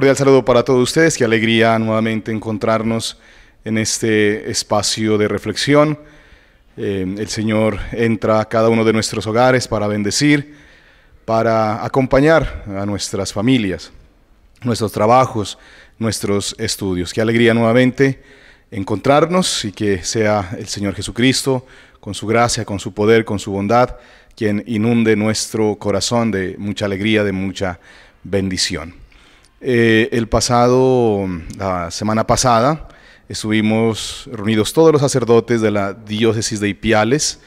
cordial saludo para todos ustedes. Qué alegría nuevamente encontrarnos en este espacio de reflexión. Eh, el Señor entra a cada uno de nuestros hogares para bendecir, para acompañar a nuestras familias, nuestros trabajos, nuestros estudios. Qué alegría nuevamente encontrarnos y que sea el Señor Jesucristo, con su gracia, con su poder, con su bondad, quien inunde nuestro corazón de mucha alegría, de mucha bendición. Eh, el pasado, la semana pasada, estuvimos reunidos todos los sacerdotes de la diócesis de Ipiales,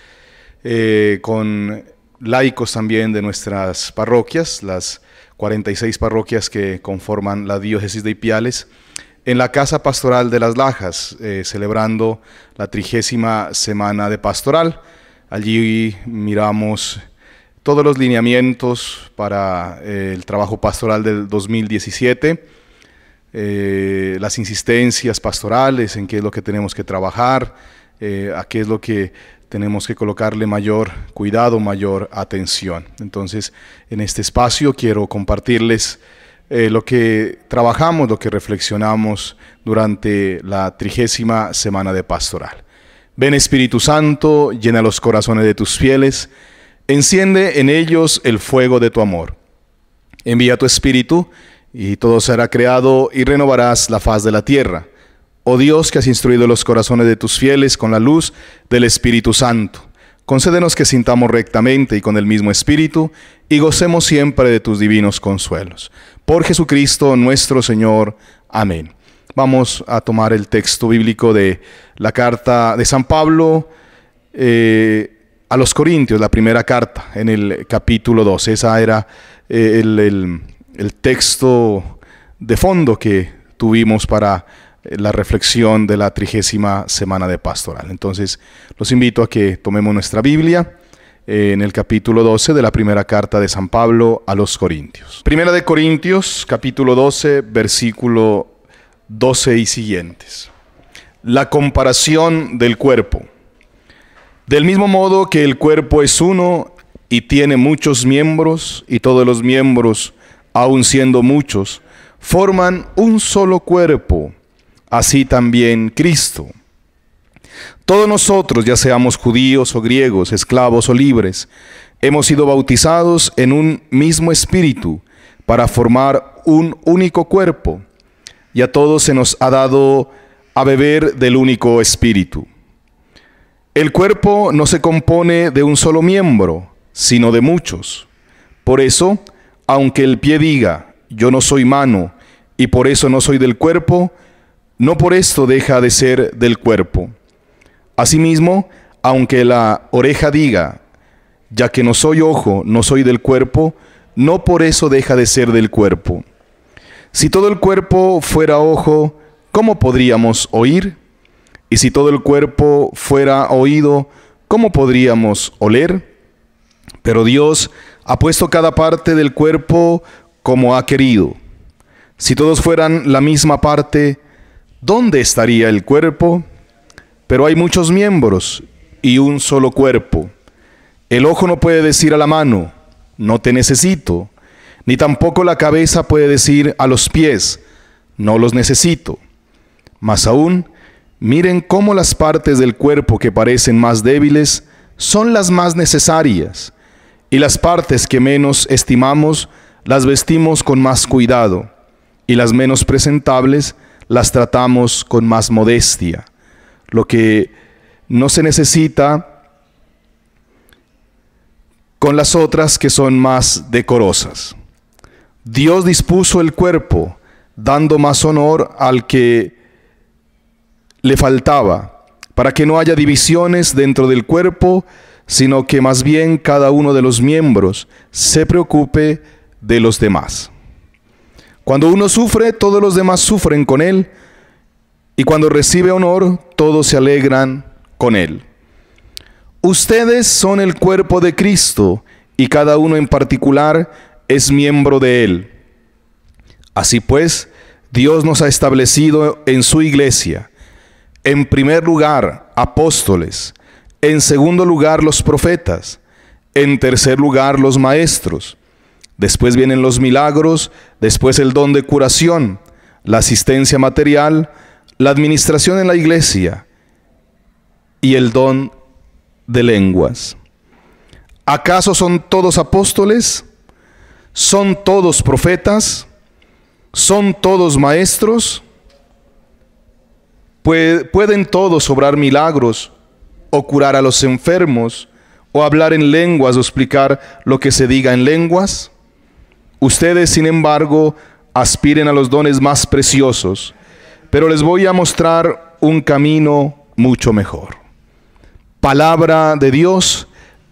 eh, con laicos también de nuestras parroquias, las 46 parroquias que conforman la diócesis de Ipiales, en la Casa Pastoral de las Lajas, eh, celebrando la trigésima semana de pastoral. Allí miramos todos los lineamientos para eh, el trabajo pastoral del 2017, eh, las insistencias pastorales en qué es lo que tenemos que trabajar, eh, a qué es lo que tenemos que colocarle mayor cuidado, mayor atención. Entonces, en este espacio quiero compartirles lo que trabajamos, lo que reflexionamos durante la trigésima semana de pastoral. Ven Espíritu Santo, llena los corazones de tus fieles Enciende en ellos el fuego de tu amor. Envía tu espíritu y todo será creado y renovarás la faz de la tierra. Oh Dios que has instruido los corazones de tus fieles con la luz del Espíritu Santo. Concédenos que sintamos rectamente y con el mismo espíritu y gocemos siempre de tus divinos consuelos. Por Jesucristo nuestro Señor. Amén. Vamos a tomar el texto bíblico de la carta de San Pablo. Eh, a los Corintios, la primera carta, en el capítulo 12. Esa era eh, el, el texto de fondo que tuvimos para eh, la reflexión de la trigésima semana de pastoral. Entonces, los invito a que tomemos nuestra Biblia eh, en el capítulo 12 de la primera carta de San Pablo a los Corintios. Primera de Corintios, capítulo 12, versículo 12 y siguientes. La comparación del cuerpo. Del mismo modo que el cuerpo es uno y tiene muchos miembros, y todos los miembros, aun siendo muchos, forman un solo cuerpo, así también Cristo. Todos nosotros, ya seamos judíos o griegos, esclavos o libres, hemos sido bautizados en un mismo espíritu para formar un único cuerpo, y a todos se nos ha dado a beber del único espíritu. El cuerpo no se compone de un solo miembro, sino de muchos. Por eso, aunque el pie diga, yo no soy mano, y por eso no soy del cuerpo, no por esto deja de ser del cuerpo. Asimismo, aunque la oreja diga, ya que no soy ojo, no soy del cuerpo, no por eso deja de ser del cuerpo. Si todo el cuerpo fuera ojo, ¿cómo podríamos oír? Y si todo el cuerpo fuera oído, ¿cómo podríamos oler? Pero Dios ha puesto cada parte del cuerpo como ha querido. Si todos fueran la misma parte, ¿dónde estaría el cuerpo? Pero hay muchos miembros y un solo cuerpo. El ojo no puede decir a la mano, no te necesito, ni tampoco la cabeza puede decir a los pies, no los necesito. Más aún, Miren cómo las partes del cuerpo que parecen más débiles son las más necesarias, y las partes que menos estimamos las vestimos con más cuidado, y las menos presentables las tratamos con más modestia. Lo que no se necesita con las otras que son más decorosas. Dios dispuso el cuerpo, dando más honor al que le faltaba, para que no haya divisiones dentro del cuerpo, sino que más bien cada uno de los miembros se preocupe de los demás. Cuando uno sufre, todos los demás sufren con él, y cuando recibe honor, todos se alegran con él. Ustedes son el cuerpo de Cristo, y cada uno en particular es miembro de él. Así pues, Dios nos ha establecido en su iglesia, en primer lugar, apóstoles. En segundo lugar, los profetas. En tercer lugar, los maestros. Después vienen los milagros, después el don de curación, la asistencia material, la administración en la iglesia y el don de lenguas. ¿Acaso son todos apóstoles? ¿Son todos profetas? ¿Son todos maestros? pueden todos obrar milagros, o curar a los enfermos, o hablar en lenguas, o explicar lo que se diga en lenguas. Ustedes, sin embargo, aspiren a los dones más preciosos, pero les voy a mostrar un camino mucho mejor. Palabra de Dios,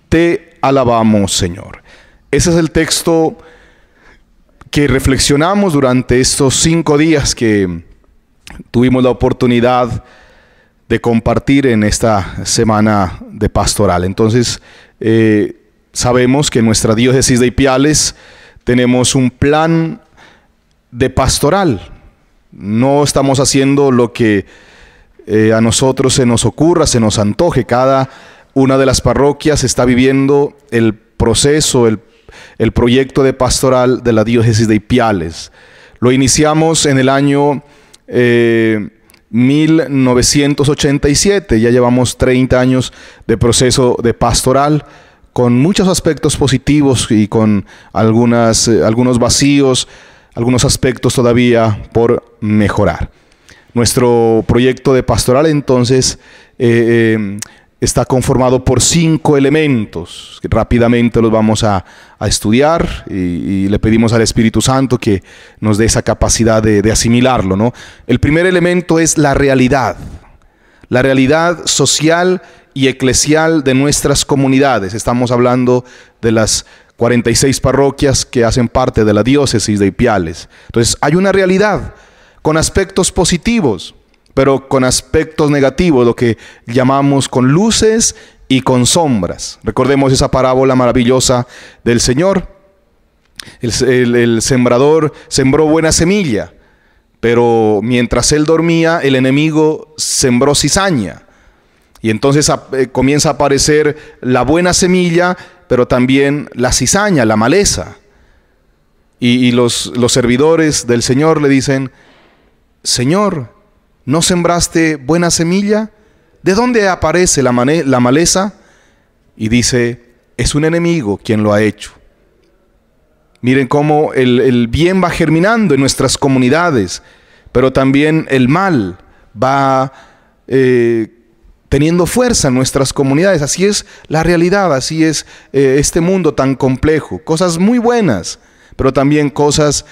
te alabamos, Señor. Ese es el texto que reflexionamos durante estos cinco días que tuvimos la oportunidad de compartir en esta semana de pastoral. Entonces, eh, sabemos que en nuestra diócesis de Ipiales tenemos un plan de pastoral. No estamos haciendo lo que eh, a nosotros se nos ocurra, se nos antoje. Cada una de las parroquias está viviendo el proceso, el, el proyecto de pastoral de la diócesis de Ipiales. Lo iniciamos en el año 1987. Ya llevamos 30 años de proceso de pastoral con muchos aspectos positivos y con algunas, eh, algunos vacíos, algunos aspectos todavía por mejorar. Nuestro proyecto de pastoral entonces eh, eh está conformado por cinco elementos que rápidamente los vamos a, estudiar y, le pedimos al Espíritu Santo que nos dé esa capacidad de, asimilarlo. ¿no? El primer elemento es la realidad, la realidad social y eclesial de nuestras comunidades. Estamos hablando de las 46 parroquias que hacen parte de la diócesis de Ipiales. Entonces, hay una realidad con aspectos positivos, pero con aspectos negativos, lo que llamamos con luces y con sombras. Recordemos esa parábola maravillosa del Señor. El, sembrador sembró buena semilla, pero mientras él dormía, el enemigo sembró cizaña. Y entonces eh, comienza a aparecer la buena semilla, pero también la cizaña, la maleza. Y, los, los servidores del Señor le dicen, Señor, ¿No sembraste buena semilla? ¿De dónde aparece la, maleza? Y dice, es un enemigo quien lo ha hecho. Miren cómo el, bien va germinando en nuestras comunidades, pero también el mal va eh, teniendo fuerza en nuestras comunidades. Así es la realidad, así es eh, este mundo tan complejo. Cosas muy buenas, pero también cosas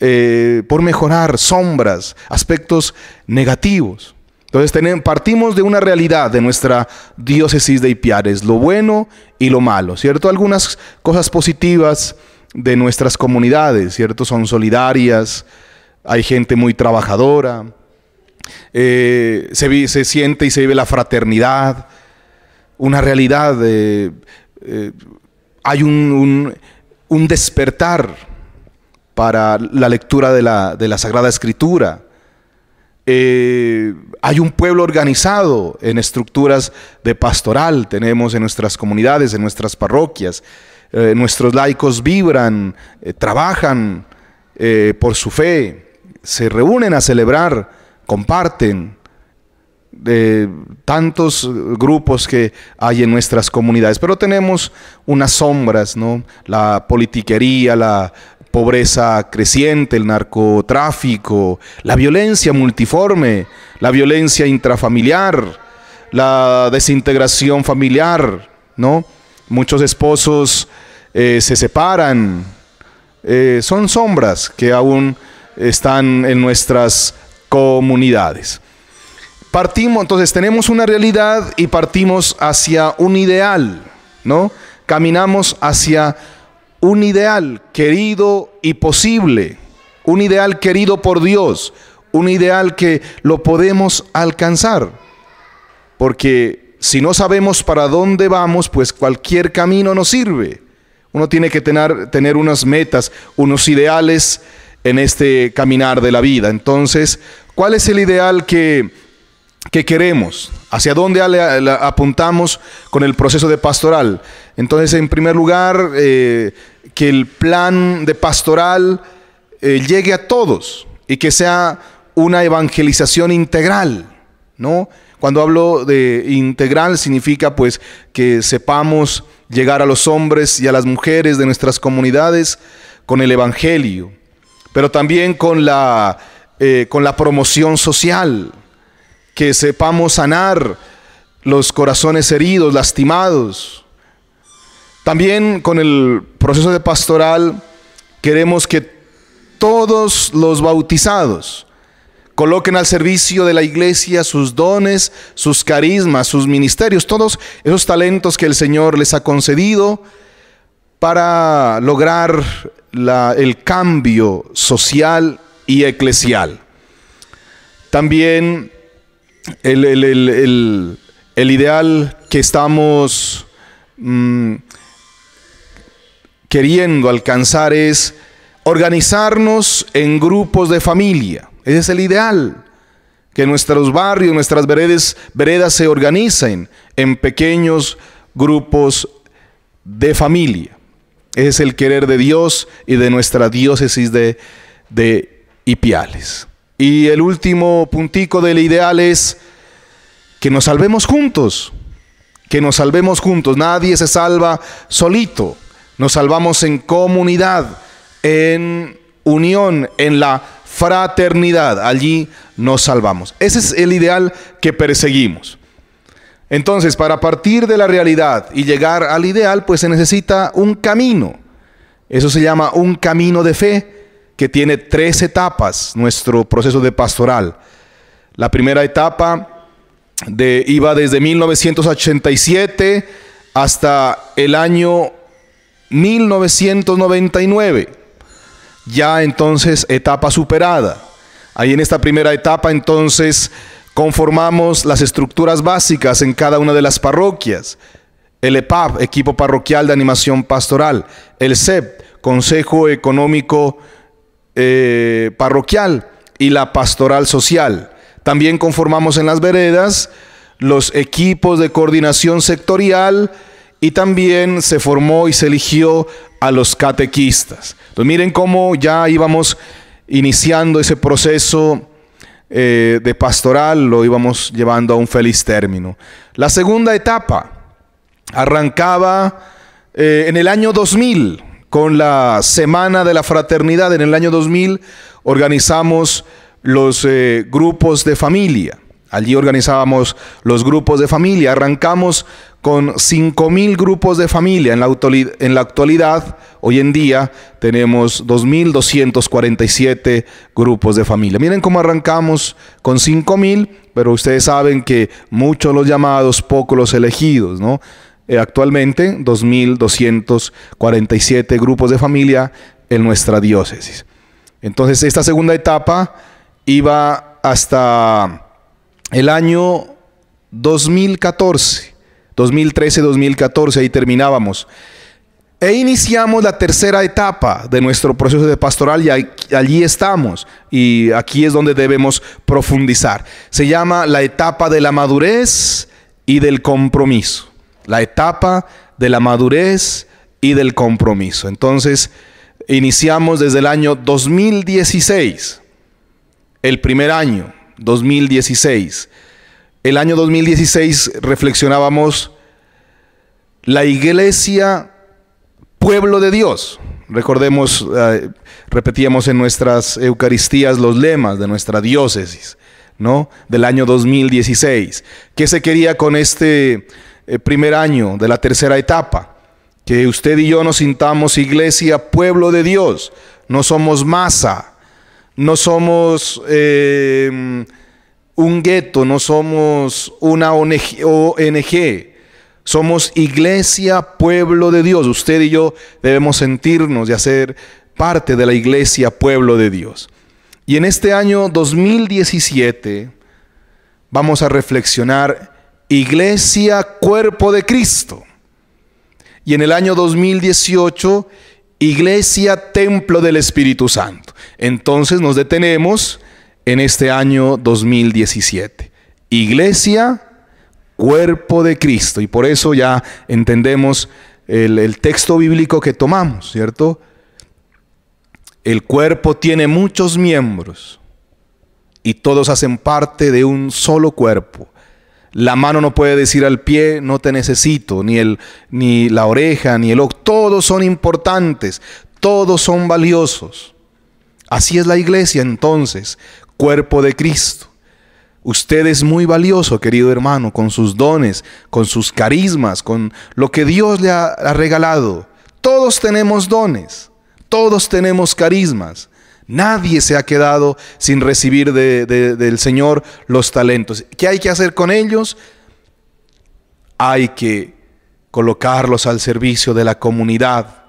eh, por mejorar, sombras, aspectos negativos. Entonces partimos de una realidad de nuestra diócesis de Ipiares, lo bueno y lo malo, ¿cierto? Algunas cosas positivas de nuestras comunidades, ¿cierto? Son solidarias, hay gente muy trabajadora, eh, se, se, siente y se vive la fraternidad, una realidad, eh, hay un, un despertar para la lectura de la, de la Sagrada Escritura. Eh, hay un pueblo organizado en estructuras de pastoral, tenemos en nuestras comunidades, en nuestras parroquias. Eh, nuestros laicos vibran, eh, trabajan por su fe, se reúnen a celebrar, comparten de tantos grupos que hay en nuestras comunidades, pero tenemos unas sombras, ¿no? La politiquería, la, pobreza creciente, el narcotráfico, la violencia multiforme, la violencia intrafamiliar, la desintegración familiar, ¿no? Muchos esposos eh, se separan, eh, son sombras que aún están en nuestras comunidades. Partimos, entonces tenemos una realidad y partimos hacia un ideal, ¿no? Caminamos hacia un ideal querido y posible, un ideal querido por Dios, un ideal que lo podemos alcanzar. Porque si no sabemos para dónde vamos, pues cualquier camino nos sirve. Uno tiene que tener, tener unas metas, unos ideales en este caminar de la vida. Entonces, ¿cuál es el ideal que, queremos? ¿Hacia dónde apuntamos con el proceso de pastoral? Entonces, en primer lugar, eh, que el plan de pastoral eh, llegue a todos y que sea una evangelización integral, ¿no? Cuando hablo de integral significa pues que sepamos llegar a los hombres y a las mujeres de nuestras comunidades con el evangelio, pero también con la eh, con la promoción social, que sepamos sanar los corazones heridos, lastimados, también con el proceso de pastoral queremos que todos los bautizados coloquen al servicio de la iglesia sus dones, sus carismas, sus ministerios, todos esos talentos que el Señor les ha concedido para lograr el cambio social y eclesial. También el, ideal que estamos... Mm, queriendo alcanzar es organizarnos en grupos de familia. Ese es el ideal, que nuestros barrios, nuestras veredas, veredas se organicen en pequeños grupos de familia. Ese es el querer de Dios y de nuestra diócesis de, de Ipiales. Y el último puntico del ideal es que nos salvemos juntos, que nos salvemos juntos. Nadie se salva solito. Nos salvamos en comunidad, en unión, en la fraternidad. Allí nos salvamos. Ese es el ideal que perseguimos. Entonces, para partir de la realidad y llegar al ideal, pues se necesita un camino. Eso se llama un camino de fe que tiene tres etapas, nuestro proceso de pastoral. La primera etapa de, iba desde 1987 hasta el año 1999. Ya entonces etapa superada. Ahí en esta primera etapa entonces conformamos las estructuras básicas en cada una de las parroquias. El EPAP, Equipo Parroquial de Animación Pastoral. El CEP, Consejo Económico eh, Parroquial. Y la Pastoral Social. También conformamos en las veredas los equipos de coordinación sectorial, y también se formó y se eligió a los catequistas. Entonces miren cómo ya íbamos iniciando ese proceso eh, de pastoral, lo íbamos llevando a un feliz término. La segunda etapa arrancaba eh, en el año 2000 con la Semana de la Fraternidad. En el año 2000 organizamos los eh, grupos de familia. Allí organizábamos los grupos de familia. Arrancamos con 5.000 grupos de familia. En la, actualidad, hoy en día, tenemos 2.247 grupos de familia. Miren cómo arrancamos con 5.000, pero ustedes saben que muchos los llamados, pocos los elegidos, ¿no? Eh, actualmente, 2.247 grupos de familia en nuestra diócesis. Entonces, esta segunda etapa iba hasta el año 2014 2013-2014, ahí terminábamos. E iniciamos la tercera etapa de nuestro proceso de pastoral y allí estamos. Y aquí es donde debemos profundizar. Se llama la etapa de la madurez y del compromiso. La etapa de la madurez y del compromiso. Entonces, iniciamos desde el año 2016, el primer año, 2016 el año 2016 reflexionábamos la iglesia, pueblo de Dios. Recordemos, eh, repetíamos en nuestras Eucaristías los lemas de nuestra diócesis, ¿no? Del año 2016. ¿Qué se quería con este eh, primer año de la tercera etapa? Que usted y yo nos sintamos iglesia, pueblo de Dios. No somos masa, no somos... Eh, un gueto, no somos una ONG, somos iglesia, pueblo de Dios. Usted y yo debemos sentirnos y hacer parte de la iglesia, pueblo de Dios. Y en este año 2017 vamos a reflexionar iglesia, cuerpo de Cristo. Y en el año 2018, iglesia, templo del Espíritu Santo. Entonces nos detenemos en este año 2017. Iglesia, cuerpo de Cristo. Y por eso ya entendemos el, texto bíblico que tomamos, ¿cierto? El cuerpo tiene muchos miembros y todos hacen parte de un solo cuerpo. La mano no puede decir al pie, no te necesito, ni, el, ni la oreja, ni el ojo. Todos son importantes, todos son valiosos. Así es la iglesia entonces, cuerpo de Cristo. Usted es muy valioso, querido hermano, con sus dones, con sus carismas, con lo que Dios le ha, regalado. Todos tenemos dones, todos tenemos carismas. Nadie se ha quedado sin recibir del Señor los talentos. ¿Qué hay que hacer con ellos? Hay que colocarlos al servicio de la comunidad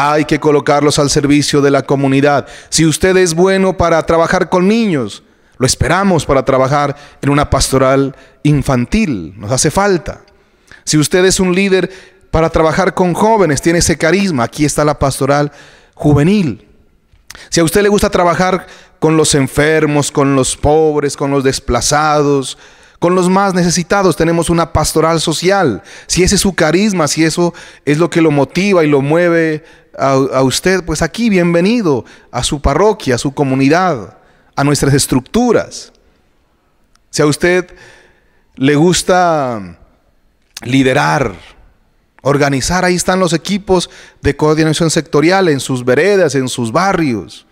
hay que colocarlos al servicio de la comunidad. Si usted es bueno para trabajar con niños, lo esperamos para trabajar en una pastoral infantil. Nos hace falta. Si usted es un líder para trabajar con jóvenes, tiene ese carisma. Aquí está la pastoral juvenil. Si a usted le gusta trabajar con los enfermos, con los pobres, con los desplazados, con los más necesitados, tenemos una pastoral social. Si ese es su carisma, si eso es lo que lo motiva y lo mueve a, usted, pues aquí, bienvenido a su parroquia, a su comunidad, a nuestras estructuras. Si a usted le gusta liderar, organizar, ahí están los equipos de coordinación sectorial en sus veredas, en sus barrios.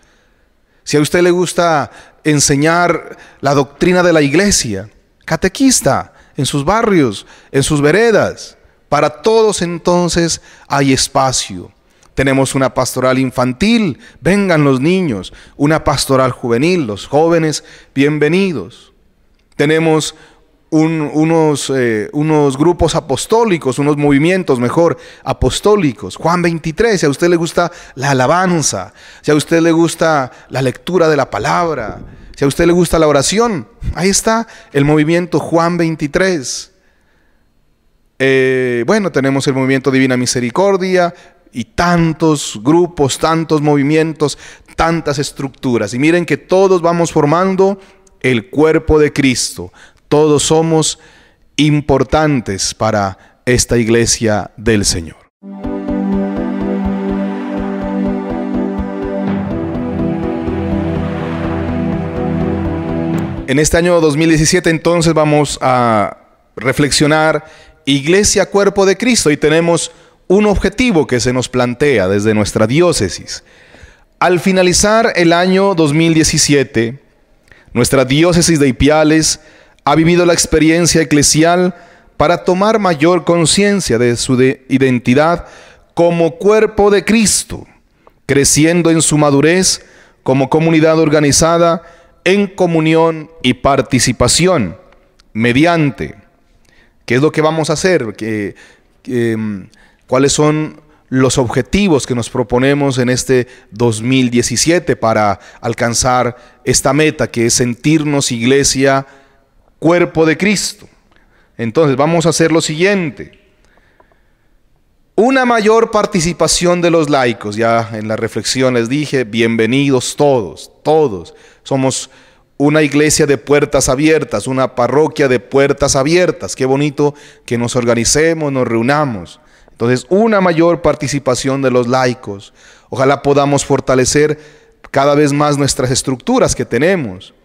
Si a usted le gusta enseñar la doctrina de la iglesia, catequista, en sus barrios, en sus veredas. Para todos entonces hay espacio. Tenemos una pastoral infantil, vengan los niños, una pastoral juvenil, los jóvenes, bienvenidos. Tenemos unos, eh, unos, grupos apostólicos, unos movimientos, mejor, apostólicos. Juan 23, si a usted le gusta la alabanza, si a usted le gusta la lectura de la palabra, si a usted le gusta la oración, ahí está el movimiento Juan 23. Eh, bueno, tenemos el movimiento Divina Misericordia, y tantos grupos, tantos movimientos, tantas estructuras. Y miren que todos vamos formando el cuerpo de Cristo. Todos somos importantes para esta iglesia del Señor. En este año 2017 entonces vamos a reflexionar Iglesia Cuerpo de Cristo y tenemos un objetivo que se nos plantea desde nuestra diócesis. Al finalizar el año 2017, nuestra diócesis de Ipiales ha vivido la experiencia eclesial para tomar mayor conciencia de su identidad como cuerpo de Cristo, creciendo en su madurez como comunidad organizada en comunión y participación, mediante, ¿qué es lo que vamos a hacer? Que, em, cuáles son los objetivos que nos proponemos en este 2017 para alcanzar esta meta que es sentirnos iglesia, cuerpo de Cristo. Entonces vamos a hacer lo siguiente. Una mayor participación de los laicos. Ya en la reflexión les dije, bienvenidos todos, todos. Somos una iglesia de puertas abiertas, una parroquia de puertas abiertas. Qué bonito que nos organicemos, nos reunamos. Entonces, una mayor participación de los laicos. Ojalá podamos fortalecer cada vez más nuestras estructuras que tenemos,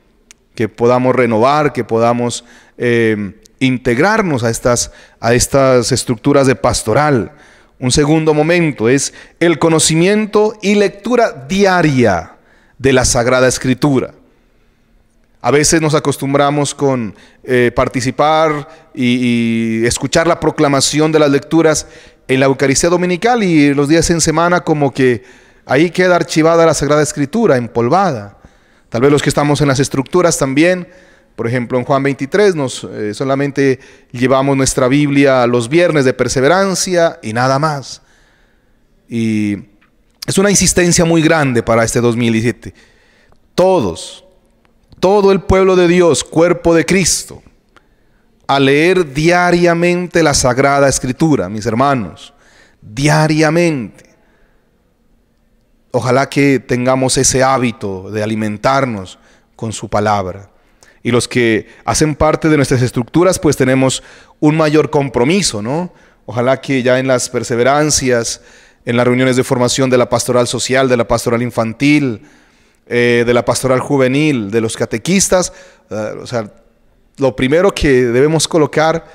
que podamos renovar, que podamos eh, integrarnos a estas, a estas estructuras de pastoral. Un segundo momento es el conocimiento y lectura diaria de la Sagrada Escritura. A veces nos acostumbramos con eh, participar y, y escuchar la proclamación de las lecturas en la Eucaristía Dominical y los días en semana como que ahí queda archivada la Sagrada Escritura, empolvada. Tal vez los que estamos en las estructuras también, por ejemplo en Juan 23 nos, eh, solamente llevamos nuestra Biblia los viernes de perseverancia y nada más. Y es una insistencia muy grande para este 2017. Todos, todo el pueblo de Dios, cuerpo de Cristo, a leer diariamente la Sagrada Escritura, mis hermanos, diariamente. Ojalá que tengamos ese hábito de alimentarnos con su palabra. Y los que hacen parte de nuestras estructuras, pues tenemos un mayor compromiso, ¿no? Ojalá que ya en las perseverancias, en las reuniones de formación de la pastoral social, de la pastoral infantil, eh, de la pastoral juvenil, de los catequistas, eh, o sea, lo primero que debemos colocar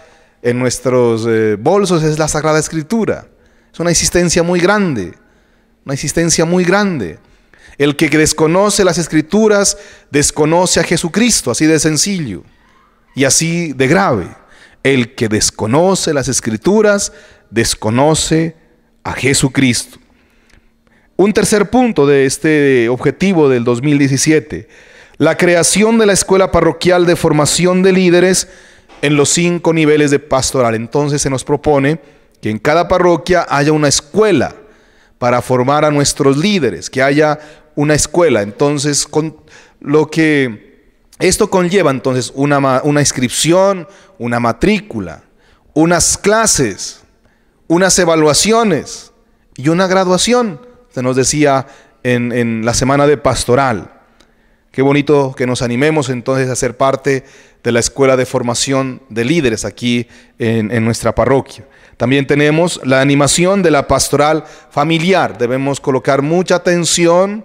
en nuestros eh, bolsos es la Sagrada Escritura. Es una existencia muy grande, una existencia muy grande. El que desconoce las escrituras desconoce a Jesucristo, así de sencillo y así de grave. El que desconoce las escrituras desconoce a Jesucristo. Un tercer punto de este objetivo del 2017 la creación de la Escuela Parroquial de Formación de Líderes en los cinco niveles de pastoral. Entonces se nos propone que en cada parroquia haya una escuela para formar a nuestros líderes, que haya una escuela. Entonces, con lo que esto conlleva entonces una, inscripción, una matrícula, unas clases, unas evaluaciones y una graduación, se nos decía en la semana de pastoral. Qué bonito que nos animemos entonces a ser parte de la Escuela de Formación de Líderes aquí en, nuestra parroquia. También tenemos la animación de la pastoral familiar. Debemos colocar mucha atención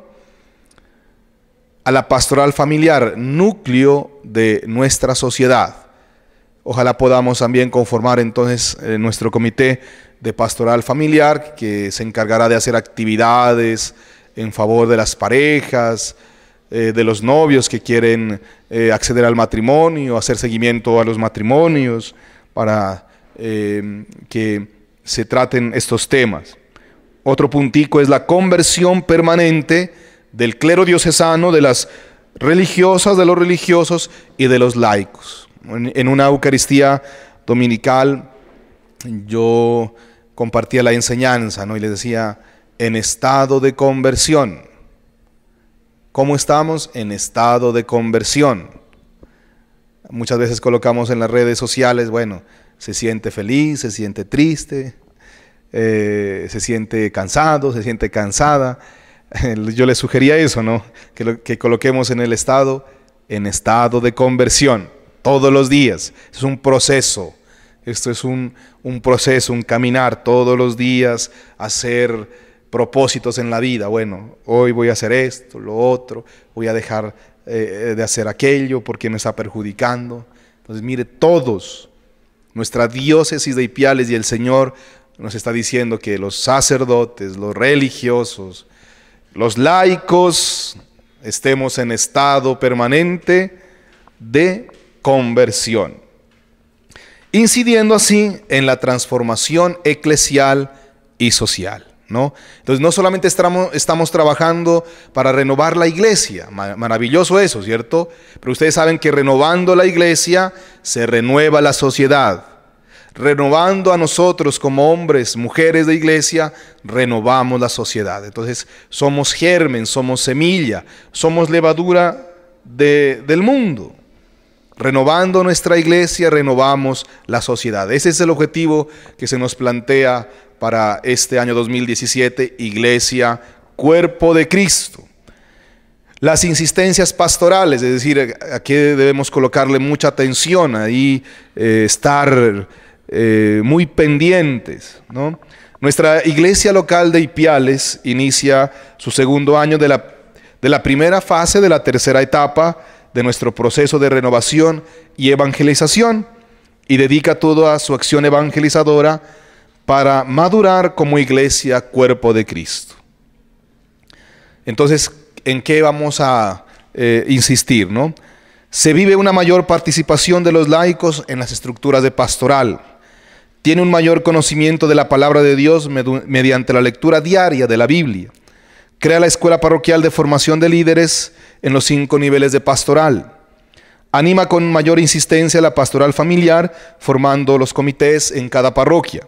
a la pastoral familiar, núcleo de nuestra sociedad. Ojalá podamos también conformar entonces eh, nuestro comité de pastoral familiar que se encargará de hacer actividades en favor de las parejas, eh, de los novios que quieren eh, acceder al matrimonio, hacer seguimiento a los matrimonios, para em, que se traten estos temas. Otro puntico es la conversión permanente del clero diocesano, de las religiosas, de los religiosos y de los laicos. En una Eucaristía dominical yo compartía la enseñanza ¿no? y les decía, en estado de conversión. ¿Cómo estamos? En estado de conversión. Muchas veces colocamos en las redes sociales, bueno, se siente feliz, se siente triste, eh, se siente cansado, se siente cansada. Yo le sugería eso, ¿no? Que, que coloquemos en el estado, en estado de conversión, todos los días. Es un proceso. Esto es un, un proceso, un caminar todos los días, hacer propósitos en la vida. Bueno, hoy voy a hacer esto, lo otro, voy a dejar eh, de hacer aquello porque me está perjudicando. Entonces, mire, todos, nuestra diócesis de Ipiales y el Señor nos está diciendo que los sacerdotes, los religiosos, los laicos, estemos en estado permanente de conversión, incidiendo así en la transformación eclesial y social. Entonces no solamente estamos, trabajando para renovar la iglesia, maravilloso eso, ¿cierto? Pero ustedes saben que renovando la iglesia se renueva la sociedad. Renovando a nosotros como hombres, mujeres de iglesia, renovamos la sociedad. Entonces somos germen, somos semilla, somos levadura del mundo. Renovando nuestra iglesia, renovamos la sociedad. Ese es el objetivo que se nos plantea para este año 2017, Iglesia Cuerpo de Cristo. Las insistencias pastorales, es decir, aquí debemos colocarle mucha atención, ahí eh, estar eh, muy pendientes. Nuestra iglesia local de Ipiales inicia su segundo año de la, de la primera fase de la tercera etapa de nuestro proceso de renovación y evangelización y dedica todo a su acción evangelizadora para madurar como iglesia, cuerpo de Cristo. Entonces, ¿en qué vamos a eh, insistir? ¿no? Se vive una mayor participación de los laicos en las estructuras de pastoral. Tiene un mayor conocimiento de la palabra de Dios mediante la lectura diaria de la Biblia. Crea la escuela parroquial de formación de líderes en los cinco niveles de pastoral. Anima con mayor insistencia la pastoral familiar, formando los comités en cada parroquia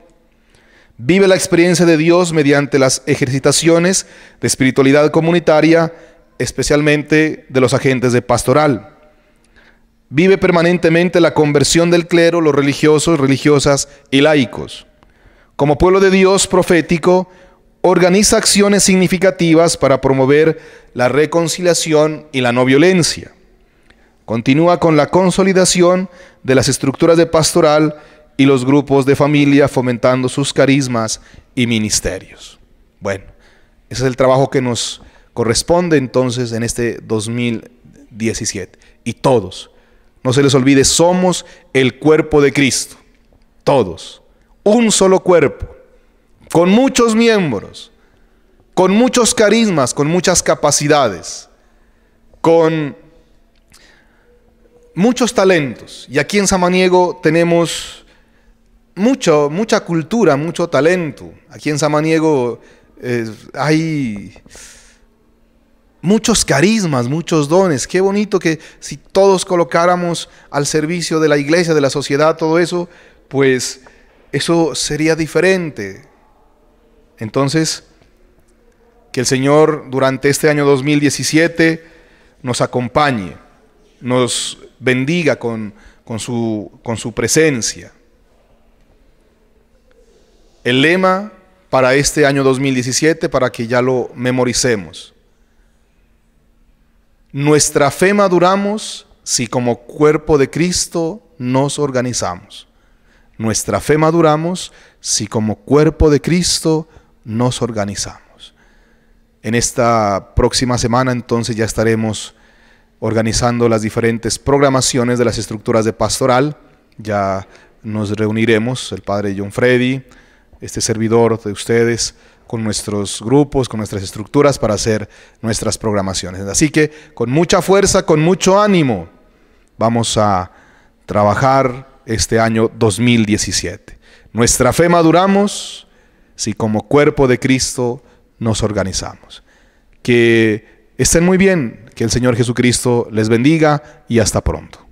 Vive la experiencia de Dios mediante las ejercitaciones de espiritualidad comunitaria, especialmente de los agentes de pastoral. Vive permanentemente la conversión del clero, los religiosos, religiosas y laicos. Como pueblo de Dios profético, organiza acciones significativas para promover la reconciliación y la no violencia. Continúa con la consolidación de las estructuras de pastoral y los grupos de familia fomentando sus carismas y ministerios. Bueno, ese es el trabajo que nos corresponde entonces en este 2017. Y todos, no se les olvide, somos el cuerpo de Cristo. Todos. Un solo cuerpo, con muchos miembros, con muchos carismas, con muchas capacidades, con muchos talentos. Y aquí en Samaniego tenemos mucha cultura, mucho talento. Aquí en Samaniego eh, hay muchos carismas, muchos dones. Qué bonito que si todos colocáramos al servicio de la iglesia, de la sociedad, todo eso, pues eso sería diferente. Entonces, que el Señor durante este año 2017 nos acompañe, nos bendiga con, su, con su presencia el lema para este año 2017 para que ya lo memoricemos. Nuestra fe maduramos si como cuerpo de Cristo nos organizamos. Nuestra fe maduramos si como cuerpo de Cristo nos organizamos. En esta próxima semana entonces ya estaremos organizando las diferentes programaciones de las estructuras de pastoral. Ya nos reuniremos, el padre John Freddy, este servidor de ustedes con nuestros grupos, con nuestras estructuras para hacer nuestras programaciones. Así que con mucha fuerza, con mucho ánimo, vamos a trabajar este año 2017. Nuestra fe maduramos si como cuerpo de Cristo nos organizamos. Que estén muy bien, que el Señor Jesucristo les bendiga y hasta pronto.